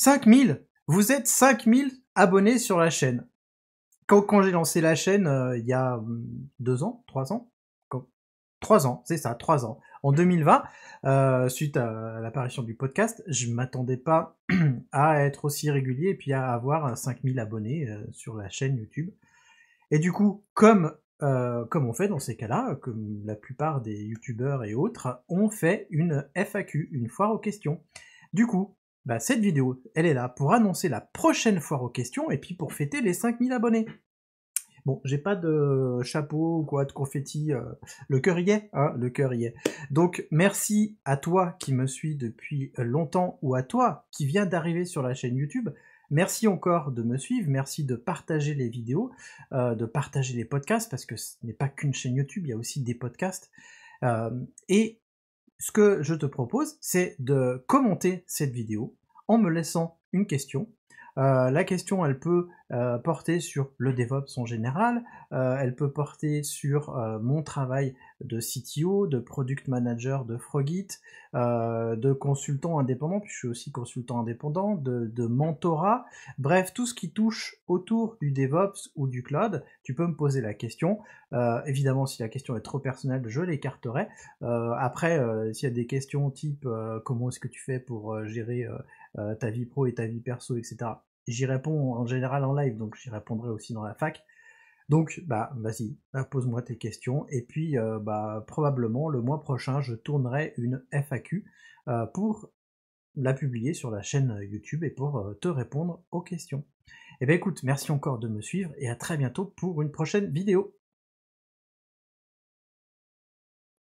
5000 Vous êtes 5000 abonnés sur la chaîne. Quand, j'ai lancé la chaîne, euh, il y a 2 hmm, deux ans, trois ans Trois ans, c'est ça, trois ans. En 2020, euh, suite à l'apparition du podcast, je m'attendais pas à être aussi régulier et puis à avoir 5000 abonnés euh, sur la chaîne YouTube. Et du coup, comme, comme on fait dans ces cas-là, comme la plupart des youtubeurs et autres, on fait une FAQ, une foire aux questions. Du coup, bah, cette vidéo, elle est là pour annoncer la prochaine foire aux questions et puis pour fêter les 5000 abonnés. Bon, j'ai pas de chapeau ou quoi, de confetti, euh, le cœur y est, hein, le cœur y est. Donc, merci à toi qui me suis depuis longtemps ou à toi qui viens d'arriver sur la chaîne YouTube. Merci encore de me suivre, merci de partager les vidéos, euh, de partager les podcasts, parce que ce n'est pas qu'une chaîne YouTube, il y a aussi des podcasts. Euh, et ce que je te propose, c'est de commenter cette vidéo, en me laissant une question. Euh, la question, elle peut euh, portée porter sur le DevOps en général, euh, elle peut porter sur euh, mon travail de CTO, de product manager de Frogit, de consultant indépendant, puis je suis aussi consultant indépendant, de, de, mentorat, bref, tout ce qui touche autour du DevOps ou du cloud, tu peux me poser la question. évidemment, si la question est trop personnelle, je l'écarterai. après, s'il y a des questions type comment est-ce que tu fais pour gérer ta vie pro et ta vie perso, etc j'y réponds en général en live, donc j'y répondrai aussi dans la fac. Donc, bah, vas-y, bah, pose-moi tes questions. Et puis, euh, bah, probablement le mois prochain, je tournerai une FAQ euh, pour la publier sur la chaîne YouTube et pour euh, te répondre aux questions. Eh bien, écoute, merci encore de me suivre et à très bientôt pour une prochaine vidéo.